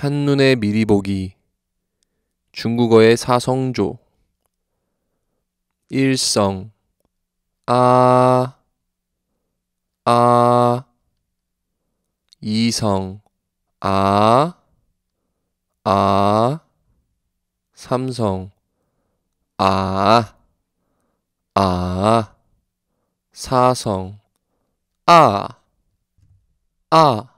한눈에 미리 보기 중국어의 사성조 일성 아, 아, 이성, 아, 아, 삼성, 아, 아, 사성, 아, 아.